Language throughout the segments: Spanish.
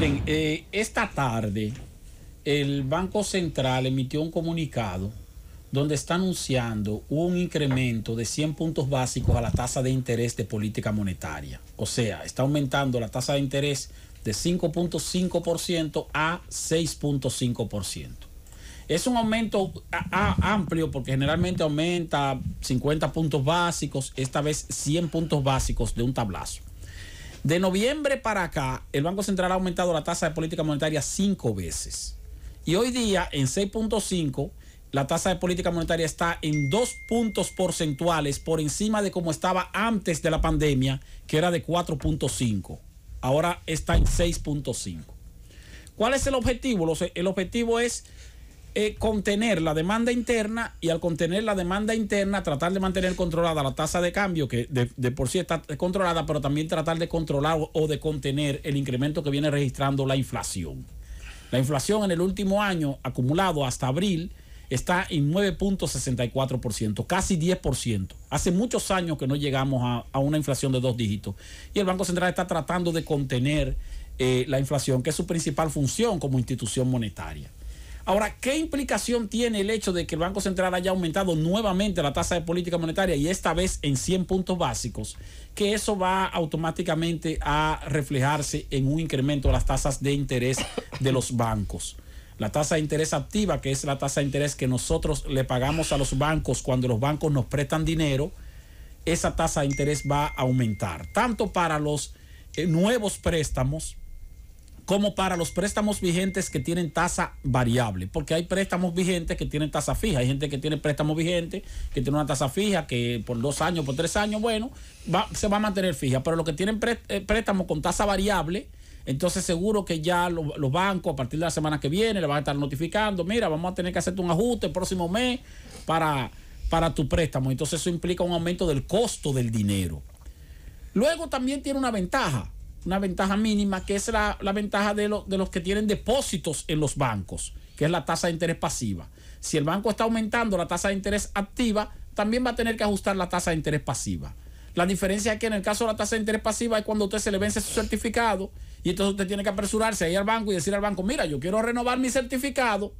Miren, eh, esta tarde el Banco Central emitió un comunicado donde está anunciando un incremento de 100 puntos básicos a la tasa de interés de política monetaria. O sea, está aumentando la tasa de interés de 5.5% a 6.5%. Es un aumento amplio porque generalmente aumenta 50 puntos básicos, esta vez 100 puntos básicos de un tablazo. De noviembre para acá, el Banco Central ha aumentado la tasa de política monetaria cinco veces. Y hoy día, en 6.5, la tasa de política monetaria está en dos puntos porcentuales por encima de como estaba antes de la pandemia, que era de 4.5. Ahora está en 6.5. ¿Cuál es el objetivo? El objetivo es eh, contener la demanda interna y al contener la demanda interna tratar de mantener controlada la tasa de cambio que de, por sí está controlada, pero también tratar de controlar o de contener el incremento que viene registrando la inflación. La inflación en el último año acumulado hasta abril está en 9.64%, casi 10%. Hace muchos años que no llegamos a, una inflación de dos dígitos y el Banco Central está tratando de contener eh, la inflación, que es su principal función como institución monetaria. Ahora, ¿qué implicación tiene el hecho de que el Banco Central haya aumentado nuevamente la tasa de política monetaria y esta vez en 100 puntos básicos? Que eso va automáticamente a reflejarse en un incremento de las tasas de interés de los bancos. La tasa de interés activa, que es la tasa de interés que nosotros le pagamos a los bancos cuando los bancos nos prestan dinero, esa tasa de interés va a aumentar, tanto para los eh, nuevos préstamos, como para los préstamos vigentes que tienen tasa variable, porque hay préstamos vigentes que tienen tasa fija, hay gente que tiene préstamos vigentes, que tiene una tasa fija, que por dos años, por tres años, bueno, se va a mantener fija, pero los que tienen eh, préstamos con tasa variable, entonces seguro que ya los, bancos a partir de la semana que viene le van a estar notificando, mira, vamos a tener que hacerte un ajuste el próximo mes para, para tu préstamo, entonces eso implica un aumento del costo del dinero. Luego también tiene una ventaja, una ventaja mínima, que es la, ventaja de, de los que tienen depósitos en los bancos, que es la tasa de interés pasiva. Si el banco está aumentando la tasa de interés activa, también va a tener que ajustar la tasa de interés pasiva. La diferencia es que en el caso de la tasa de interés pasiva es cuando usted se le vence su certificado y entonces usted tiene que apresurarse ahí al banco y decir al banco, mira, yo quiero renovar mi certificado,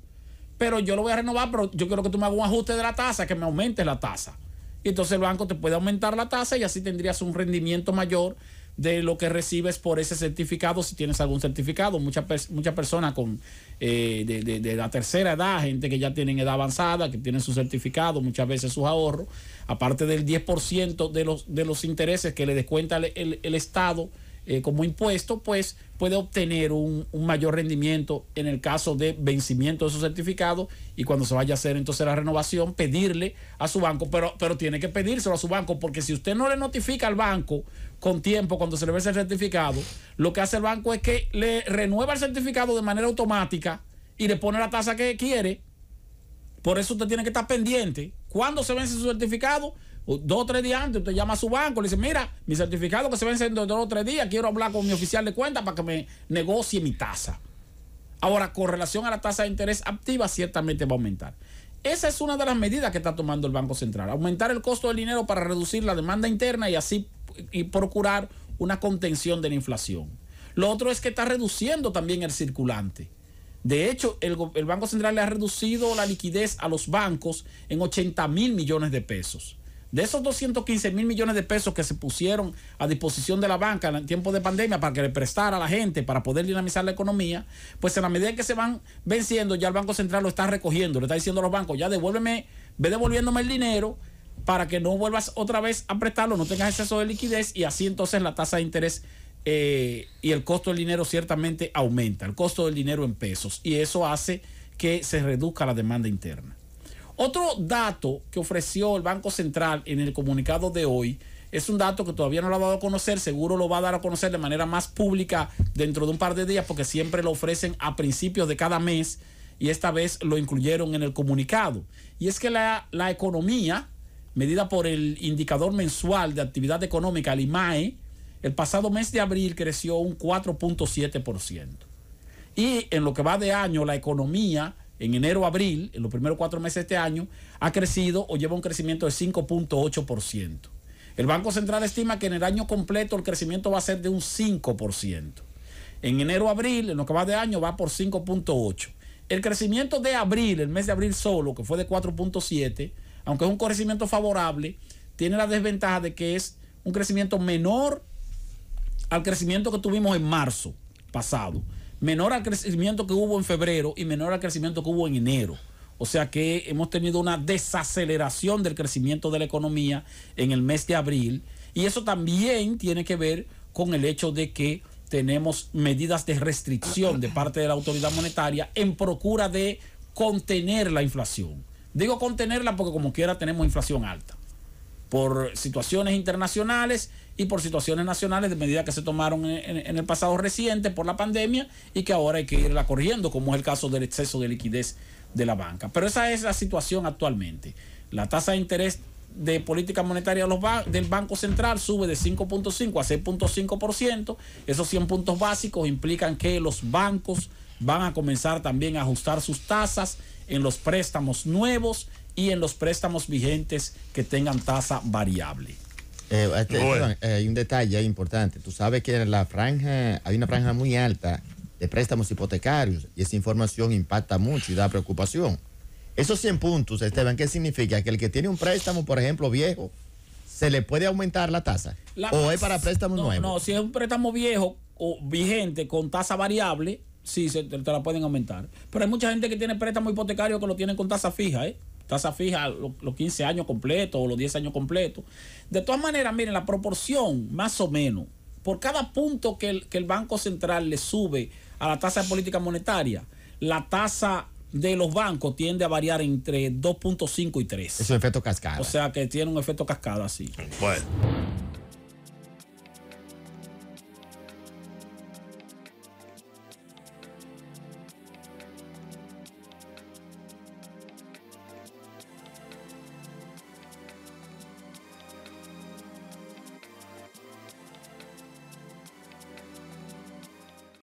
pero yo lo voy a renovar, pero yo quiero que tú me hagas un ajuste de la tasa, que me aumente la tasa. Y entonces el banco te puede aumentar la tasa y así tendrías un rendimiento mayor de lo que recibes por ese certificado si tienes algún certificado. Muchas mucha personas con eh, de, la tercera edad, gente que ya tienen edad avanzada, que tienen su certificado, muchas veces sus ahorros, aparte del 10% de los, de los intereses que le descuenta el, el Estado eh, como impuesto, pues puede obtener un, mayor rendimiento en el caso de vencimiento de su certificado y cuando se vaya a hacer entonces la renovación, pedirle a su banco, pero, pero tiene que pedírselo a su banco, porque si usted no le notifica al banco con tiempo cuando se le vence el certificado, lo que hace el banco es que le renueva el certificado de manera automática y le pone la tasa que quiere. Por eso usted tiene que estar pendiente. cuando se vence su certificado? dos o tres días antes, usted llama a su banco, y le dice, mira, mi certificado que se vence en dos o tres días, quiero hablar con mi oficial de cuenta para que me negocie mi tasa. Ahora, con relación a la tasa de interés activa, ciertamente va a aumentar. Esa es una de las medidas que está tomando el Banco Central, aumentar el costo del dinero para reducir la demanda interna y así procurar una contención de la inflación. Lo otro es que está reduciendo también el circulante. De hecho, el, el Banco Central le ha reducido la liquidez a los bancos en 80 mil millones de pesos de esos 215 mil millones de pesos que se pusieron a disposición de la banca en tiempos de pandemia para que le prestara a la gente para poder dinamizar la economía, pues en la medida que se van venciendo, ya el Banco Central lo está recogiendo, le está diciendo a los bancos, ya devuélveme, ve devolviéndome el dinero para que no vuelvas otra vez a prestarlo, no tengas exceso de liquidez y así entonces la tasa de interés eh, y el costo del dinero ciertamente aumenta, el costo del dinero en pesos y eso hace que se reduzca la demanda interna. Otro dato que ofreció el Banco Central en el comunicado de hoy es un dato que todavía no lo ha dado a conocer, seguro lo va a dar a conocer de manera más pública dentro de un par de días porque siempre lo ofrecen a principios de cada mes y esta vez lo incluyeron en el comunicado. Y es que la, economía, medida por el indicador mensual de actividad económica, el IMAE, el pasado mes de abril creció un 4.7%. Y en lo que va de año, la economía en enero, abril, en los primeros cuatro meses de este año, ha crecido o lleva un crecimiento de 5.8%. El Banco Central estima que en el año completo el crecimiento va a ser de un 5%. En enero, abril, en lo que va de año, va por 5.8%. El crecimiento de abril, el mes de abril solo, que fue de 4.7%, aunque es un crecimiento favorable, tiene la desventaja de que es un crecimiento menor al crecimiento que tuvimos en marzo pasado menor al crecimiento que hubo en febrero y menor al crecimiento que hubo en enero. O sea que hemos tenido una desaceleración del crecimiento de la economía en el mes de abril. Y eso también tiene que ver con el hecho de que tenemos medidas de restricción de parte de la autoridad monetaria en procura de contener la inflación. Digo contenerla porque como quiera tenemos inflación alta por situaciones internacionales y por situaciones nacionales de medida que se tomaron en, el pasado reciente por la pandemia y que ahora hay que irla corriendo, como es el caso del exceso de liquidez de la banca. Pero esa es la situación actualmente. La tasa de interés de política monetaria del Banco Central sube de 5.5 a 6.5%. Esos 100 puntos básicos implican que los bancos van a comenzar también a ajustar sus tasas en los préstamos nuevos y en los préstamos vigentes que tengan tasa variable. Eh, eh, eh, hay un detalle importante. Tú sabes que en la franja, hay una franja muy alta de préstamos hipotecarios y esa información impacta mucho y da preocupación. Esos 100 puntos, Esteban, ¿qué significa? Que el que tiene un préstamo, por ejemplo, viejo, ¿se le puede aumentar la tasa? ¿O es para préstamos nuevos? No, si es un préstamo viejo o vigente con tasa variable, sí, se, te la pueden aumentar. Pero hay mucha gente que tiene préstamo hipotecario que lo tienen con tasa fija, ¿eh? tasa fija los, 15 años completos o los 10 años completos. De todas maneras, miren, la proporción, más o menos, por cada punto que el, Banco Central le sube a la tasa de política monetaria, la tasa de los bancos tiende a variar entre 2.5 y 3. Es un efecto cascada. O sea que tiene un efecto cascada, sí. Bueno.